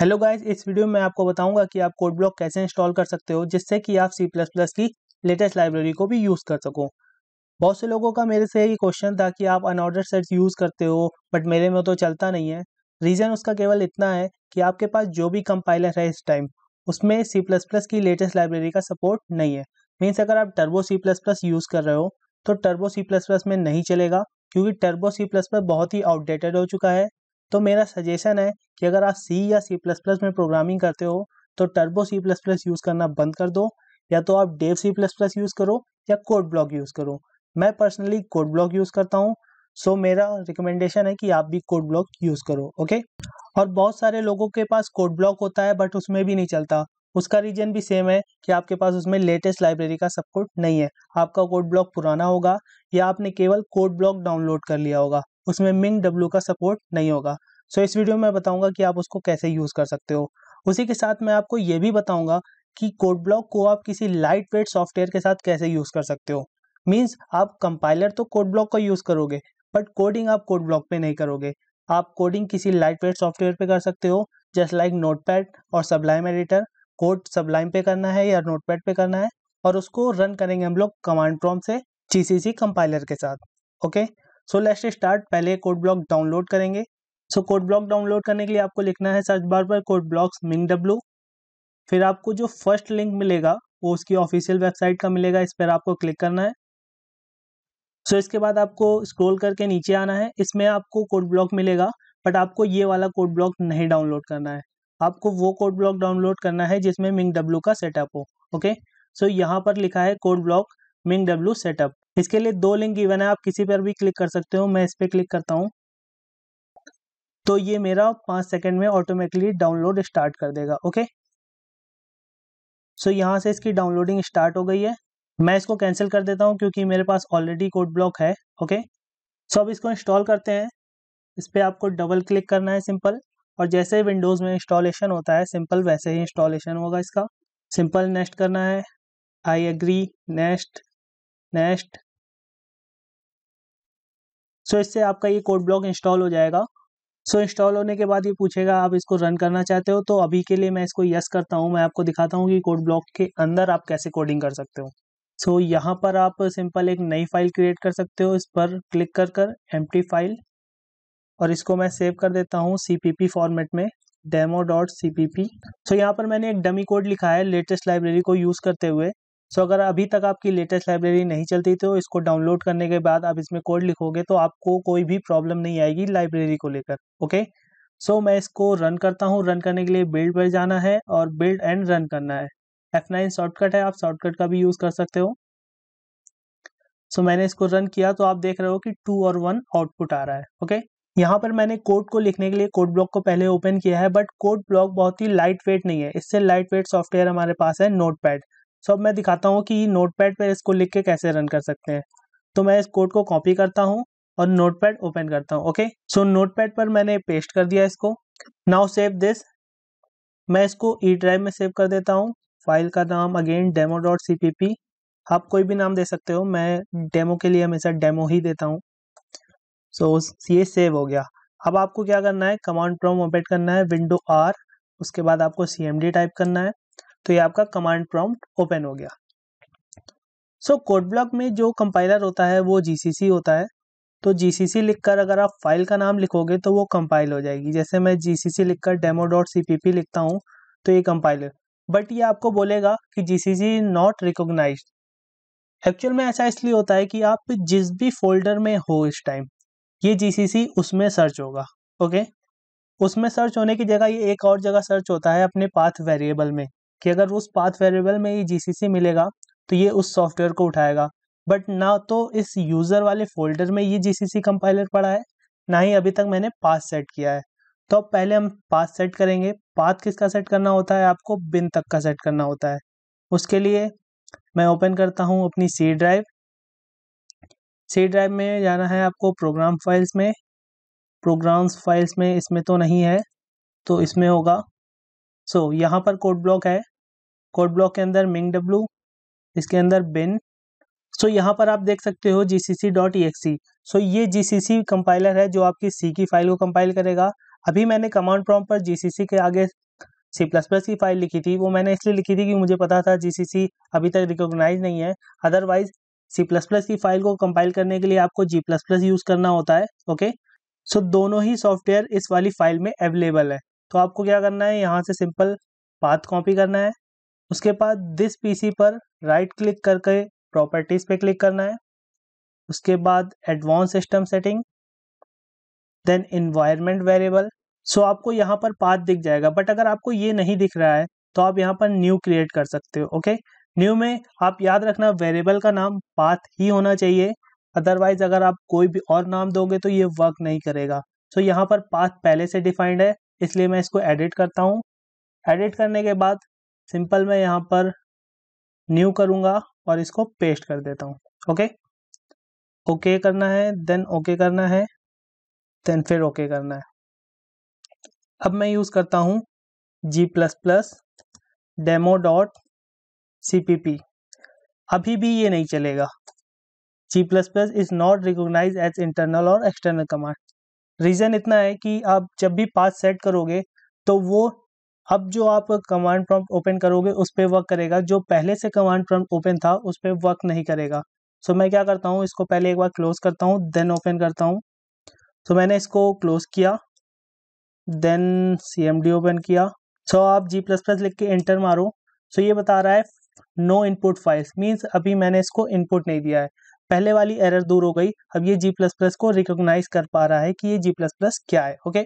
Hello guys इस video में आपको बताऊंगा कि आप कोड ब्लॉक कैसे इंस्टॉल कर सकते हो जिससे कि आप C++ की लेटेस्ट लाइब्रेरी को भी यूज़ कर सको बहुत से लोगों का मेरे से ये क्वेश्चन था कि आप अनऑर्डर सेट्स यूज़ करते हो बट मेरे में तो चलता नहीं है रीज़न उसका केवल इतना है कि आपके पास जो भी कंपाइलर है इस टाइम उसमें सी की लेटेस्ट लाइब्रेरी का सपोर्ट नहीं है मीन्स अगर आप टर्बो सी यूज़ कर रहे हो तो टर्बो सी में नहीं चलेगा क्योंकि टर्बो सी बहुत ही आउटडेटेड हो चुका है तो मेरा सजेशन है कि अगर आप सी या सी प्लस प्लस में प्रोग्रामिंग करते हो तो turbo C plus plus use करना बंद कर दो या तो आप Dev C plus plus use करो या कोड ब्लॉक यूज़ करो मैं पर्सनली कोड ब्लॉक यूज़ करता हूँ सो so, मेरा रिकमेंडेशन है कि आप भी कोड ब्लॉक यूज़ करो ओके और बहुत सारे लोगों के पास कोड ब्लॉक होता है बट उसमें भी नहीं चलता उसका रीजन भी सेम है कि आपके पास उसमें लेटेस्ट लाइब्रेरी का सपोर्ट नहीं है आपका कोड ब्लॉक पुराना होगा या आपने केवल कोड ब्लॉक डाउनलोड कर लिया होगा उसमें मिंग डब्ल्यू का सपोर्ट नहीं होगा सो इस वीडियो में बताऊंगा कि आप उसको कैसे यूज़ कर सकते हो उसी के साथ मैं आपको ये भी बताऊंगा कि कोड ब्लॉक को आप किसी लाइट वेट सॉफ्टवेयर के साथ कैसे यूज़ कर सकते हो मीन्स आप कंपाइलर तो कोड ब्लॉक का यूज़ करोगे बट कोडिंग आप कोड ब्लॉक पे नहीं करोगे आप कोडिंग किसी लाइट वेट सॉफ्टवेयर पे कर सकते हो जस्ट लाइक नोटपैड और सबलाइम एडिटर कोड सबलाइम पे करना है या नोटपैड पे करना है और उसको रन करेंगे हम लोग कमांड प्रॉम्प्ट से सी कंपाइलर के साथ ओके सो लेट्स स्टार्ट पहले कोड ब्लॉक डाउनलोड करेंगे सो कोड ब्लॉक डाउनलोड करने के लिए आपको लिखना है सर्च बार पर कोड ब्लॉक्स मिंग डब्ल्यू फिर आपको जो फर्स्ट लिंक मिलेगा वो उसकी ऑफिशियल वेबसाइट का मिलेगा इस पर आपको क्लिक करना है सो so, इसके बाद आपको स्क्रॉल करके नीचे आना है इसमें आपको कोड ब्लॉक मिलेगा बट आपको ये वाला कोड ब्लॉक नहीं डाउनलोड करना है आपको वो कोड ब्लॉक डाउनलोड करना है जिसमें मिंग डब्लू का सेटअप हो ओके सो so, यहाँ पर लिखा है code block ming W setup इसके लिए दो लिंक इवन है आप किसी पर भी क्लिक कर सकते हो मैं इस पर क्लिक करता हूँ तो ये मेरा पाँच सेकेंड में ऑटोमेटिकली डाउनलोड स्टार्ट कर देगा ओके सो so, यहाँ से इसकी डाउनलोडिंग स्टार्ट हो गई है मैं इसको कैंसिल कर देता हूँ क्योंकि मेरे पास ऑलरेडी कोड ब्लॉक है ओके सो so, अब इसको इंस्टॉल करते हैं इस पर आपको डबल क्लिक करना है सिंपल और जैसे विंडोज़ में इंस्टॉलेशन होता है सिंपल वैसे ही इंस्टॉलेशन होगा इसका सिंपल नेक्स्ट करना है I agree next next so so, इससे आपका ये कोड ब्लॉक इंस्टॉल हो जाएगा सो so, इंस्टॉल होने के बाद ये पूछेगा आप इसको रन करना चाहते हो तो अभी के लिए मैं इसको यस करता हूँ मैं आपको दिखाता हूँ कि कोड ब्लॉक के अंदर आप कैसे कोडिंग कर सकते हो सो so, यहाँ पर आप सिंपल एक नई फाइल क्रिएट कर सकते हो इस पर क्लिक कर कर एम फाइल और इसको मैं सेव कर देता हूँ सी फॉर्मेट में demo dot C P P so यहाँ पर मैंने एक डमी कोड लिखा है लेटेस्ट लाइब्रेरी को यूज़ करते हुए सो अगर अभी तक आपकी लेटेस्ट लाइब्रेरी नहीं चलती तो इसको डाउनलोड करने के बाद आप इसमें कोड लिखोगे तो आपको कोई भी प्रॉब्लम नहीं आएगी लाइब्रेरी को लेकर ओके सो मैं इसको रन करता हूँ रन करने के लिए बिल्ड पर जाना है और बिल्ड एंड रन करना है एफ नाइन शॉर्टकट है आप शॉर्टकट का भी यूज़ कर सकते हो सो so, मैंने इसको रन किया तो आप देख रहे हो कि टू और वन आउटपुट आ रहा है ओके okay? यहाँ पर मैंने कोड को लिखने के लिए कोड ब्लॉक को पहले ओपन किया है बट कोड ब्लॉक बहुत ही लाइट वेट नहीं है इससे लाइट वेट सॉफ्टवेयर हमारे पास है नोट पैड सो अब मैं दिखाता हूँ कि नोटपैड पर इसको लिख के कैसे रन कर सकते हैं तो मैं इस कोड को कॉपी करता हूँ और नोटपैड ओपन करता हूँ ओके सो नोटपैड पर मैंने पेस्ट कर दिया इसको नाउ सेव दिस मैं इसको ई e ड्राइव में सेव कर देता हूँ फाइल का नाम again demo dot C P P आप कोई भी नाम दे सकते हो मैं डेमो के लिए हमेशा डेमो ही देता हूँ सो so, ये सेव हो गया अब आपको क्या करना है कमांड प्रॉम ओपेट करना है विंडो आर उसके बाद आपको सी एम डी टाइप करना है तो ये आपका कमांड प्रॉम्प्ट ओपन हो गया सो कोड ब्लॉक में जो कंपाइलर होता है वो जीसीसी होता है तो जीसीसी लिखकर अगर आप फाइल का नाम लिखोगे तो वो कंपाइल हो जाएगी जैसे मैं जीसीसी लिखकर डेमो डॉट सी लिखता हूँ तो ये कंपाइलर बट ये आपको बोलेगा कि जीसीसी नॉट रिकोगनाइज एक्चुअल में ऐसा इसलिए होता है कि आप जिस भी फोल्डर में हो इस टाइम ये जीसीसी उसमें सर्च होगा ओके उसमें सर्च होने की जगह ये एक और जगह सर्च होता है अपने पाथ वेरिएबल में कि अगर उस पाथ वेरिएबल में ये जी मिलेगा तो ये उस सॉफ्टवेयर को उठाएगा बट ना तो इस यूज़र वाले फोल्डर में ये जी कंपाइलर पड़ा है ना ही अभी तक मैंने पाथ सेट किया है तो अब पहले हम पाथ सेट करेंगे पाथ किसका सेट करना होता है आपको बिन तक का सेट करना होता है उसके लिए मैं ओपन करता हूँ अपनी सी ड्राइव सी ड्राइव में जाना है आपको प्रोग्राम फाइल्स में प्रोग्राम्स फाइल्स में इसमें तो नहीं है तो इसमें होगा सो so, यहाँ पर कोड ब्लॉक है कोड ब्लॉक के अंदर मिंग डब्लू इसके अंदर बिन सो so, यहाँ पर आप देख सकते हो सी डॉट ई एक्सी सो ये सी कंपाइलर है जो आपकी सी की फाइल को कंपाइल करेगा अभी मैंने कमांड प्रॉम पर सी के आगे सी प्लस प्लस की फाइल लिखी थी वो मैंने इसलिए लिखी थी कि मुझे पता था सी अभी तक रिकॉग्नाइज नहीं है अदरवाइज सी प्लस प्लस की फाइल को कंपाइल करने के लिए आपको जी प्लस प्लस यूज़ करना होता है ओके सो so, दोनों ही सॉफ्टवेयर इस वाली फाइल में अवेलेबल है तो आपको क्या करना है यहाँ से सिंपल पाथ कॉपी करना है उसके बाद दिस पीसी पर राइट क्लिक करके प्रॉपर्टीज पे क्लिक करना है उसके बाद advance system setting then environment variable so आपको यहाँ पर पाथ दिख जाएगा बट अगर आपको ये नहीं दिख रहा है तो आप यहाँ पर न्यू क्रिएट कर सकते हो ओके न्यू में आप याद रखना वेरिएबल का नाम पाथ ही होना चाहिए अदरवाइज अगर आप कोई भी और नाम दोगे तो ये वर्क नहीं करेगा सो so, यहाँ पर पाथ पहले से डिफाइंड है इसलिए मैं इसको एडिट करता हूँ एडिट करने के बाद सिंपल मैं यहाँ पर न्यू करूँगा और इसको पेस्ट कर देता हूँ ओके ओके करना है देन ओके करना है देन फिर ओके करना है अब मैं यूज़ करता हूँ G plus plus demo dot C P P अभी भी ये नहीं चलेगा G plus plus is not recognise as internal और एक्सटर्नल कमांड रीज़न इतना है कि आप जब भी पाथ सेट करोगे तो वो अब जो आप कमांड प्रॉम्प्ट ओपन करोगे उस पर वर्क करेगा जो पहले से कमांड प्रॉम्प्ट ओपन था उस पर वर्क नहीं करेगा सो मैं क्या करता हूँ इसको पहले एक बार क्लोज करता हूँ देन ओपन करता हूँ तो मैंने इसको क्लोज किया then C M D open किया सो so, आप जी प्लस प्लस लिख के एंटर मारो सो so, ये बता रहा है नो इनपुट फाइल्स मीन्स अभी मैंने इसको इनपुट नहीं दिया है पहले वाली एरर दूर हो गई अब ये जी प्लस प्लस को रिकोगनाइज कर पा रहा है कि ये जी प्लस प्लस क्या है ओके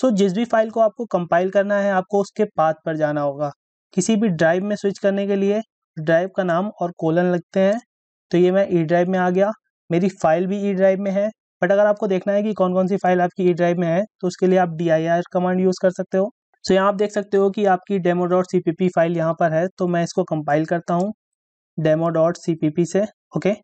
सो so, जिस भी फाइल को आपको कंपाइल करना है आपको उसके पाथ पर जाना होगा किसी भी ड्राइव में स्विच करने के लिए ड्राइव का नाम और कोलन लगते हैं तो ये मैं ई ड्राइव में आ गया मेरी फाइल भी ई ड्राइव में है बट अगर आपको देखना है कि कौन कौन सी फाइल आपकी ई ड्राइव में है तो उसके लिए आप डी कमांड यूज़ कर सकते हो सो so, यहाँ आप देख सकते हो कि आपकी डेमो डॉट सी फाइल यहाँ पर है तो मैं इसको कंपाइल करता हूँ डेमो डॉट सी से ओके okay?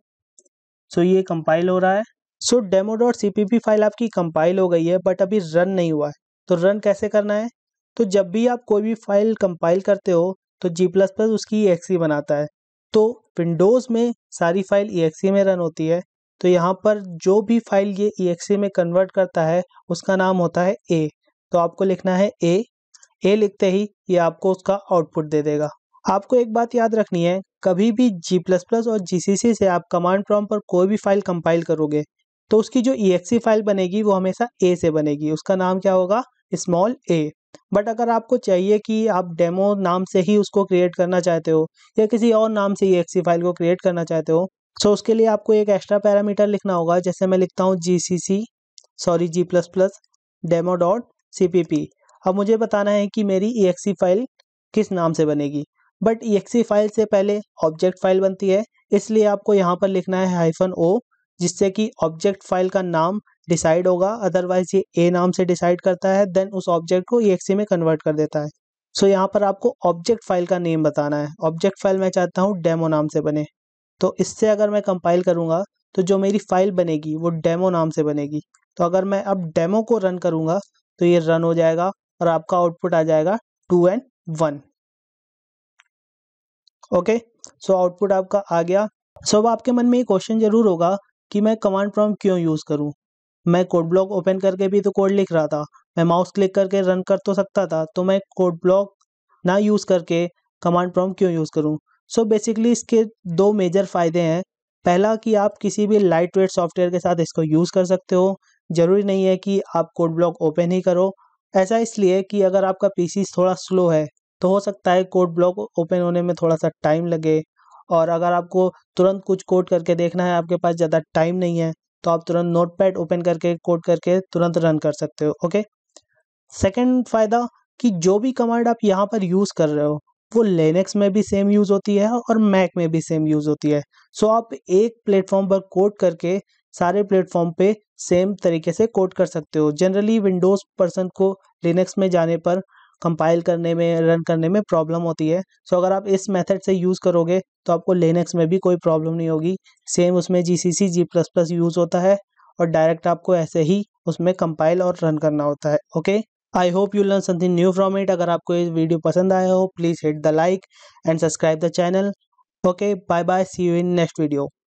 सो ये कंपाइल हो रहा है so demo dot C file आपकी कंपाइल हो गई है बट अभी रन नहीं हुआ है तो रन कैसे करना है तो जब भी आप कोई भी फाइल कंपाइल करते हो तो जी प्लस प्लस उसकी ई बनाता है तो विंडोज़ में सारी फाइल ई में रन होती है तो यहाँ पर जो भी फाइल ये ई में कन्वर्ट करता है उसका नाम होता है ए तो आपको लिखना है ए ए लिखते ही ये आपको उसका आउटपुट दे देगा आपको एक बात याद रखनी है कभी भी जी प्लस प्लस और जी से आप कमांड प्रॉम पर कोई भी फाइल कंपाइल करोगे तो उसकी जो ई फाइल बनेगी वो हमेशा ए से बनेगी उसका नाम क्या होगा स्मॉल ए बट अगर आपको चाहिए कि आप डेमो नाम से ही उसको क्रिएट करना चाहते हो या किसी और नाम से ई फाइल को क्रिएट करना चाहते हो सो तो उसके लिए आपको एक एक्स्ट्रा पैरामीटर लिखना होगा जैसे मैं लिखता हूँ G C C sorry G plus plus demo dot C P P अब मुझे बताना है कि मेरी ई फाइल किस नाम से बनेगी बट ई फाइल से पहले ऑब्जेक्ट फाइल बनती है इसलिए आपको यहाँ पर लिखना है हाइफन ओ जिससे कि ऑब्जेक्ट फाइल का नाम डिसाइड होगा अदरवाइज ये ए नाम से डिसाइड करता है देन उस ऑब्जेक्ट को ई में कन्वर्ट कर देता है सो so, यहाँ पर आपको ऑब्जेक्ट फाइल का नेम बताना है ऑब्जेक्ट फाइल मैं चाहता हूँ डेमो नाम से बने तो इससे अगर मैं कंपाइल करूँगा तो जो मेरी फाइल बनेगी वो डेमो नाम से बनेगी तो अगर मैं अब डेमो को रन करूँगा तो ये रन हो जाएगा और आपका आउटपुट आ जाएगा two and one okay so output आपका आ गया सो so, अब आपके मन में ये क्वेश्चन जरूर होगा कि मैं कमांड प्रॉम क्यों यूज़ करूँ मैं कोड ब्लॉक ओपन करके भी तो कोड लिख रहा था मैं माउस क्लिक करके रन कर तो सकता था तो मैं कोड ब्लॉक ना यूज़ करके कमांड प्रॉम क्यों यूज़ करूँ सो बेसिकली इसके दो मेजर फ़ायदे हैं पहला कि आप किसी भी लाइट वेट सॉफ्टवेयर के साथ इसको यूज़ कर सकते हो ज़रूरी नहीं है कि आप कोड ब्लॉक ओपन ही करो ऐसा इसलिए कि अगर आपका पीसी थोड़ा स्लो है तो हो सकता है कोड ब्लॉक ओपन होने में थोड़ा सा टाइम लगे और अगर आपको तुरंत कुछ कोड करके देखना है आपके पास ज़्यादा टाइम नहीं है तो आप तुरंत पैड ओपन करके कोड करके तुरंत रन कर सकते हो ओके सेकेंड फ़ायदा कि जो भी कमांड आप यहाँ पर यूज़ कर रहे हो वो लेनेक्स में भी सेम यूज़ होती है और मैक में भी सेम यूज़ होती है सो so आप एक प्लेटफॉर्म पर कोड करके सारे प्लेटफॉर्म पे सेम तरीके से कोड कर सकते हो जनरली विंडोज़ पर्सन को लिनक्स में जाने पर कंपाइल करने में रन करने में प्रॉब्लम होती है सो so, अगर आप इस मेथड से यूज़ करोगे तो आपको लेनेक्स में भी कोई प्रॉब्लम नहीं होगी सेम उसमें G C C G plus plus use होता है और डायरेक्ट आपको ऐसे ही उसमें कंपाइल और रन करना होता है okay I hope you learn something new from it अगर आपको ये वीडियो पसंद आया हो please hit the like and subscribe the channel okay bye bye see you in next video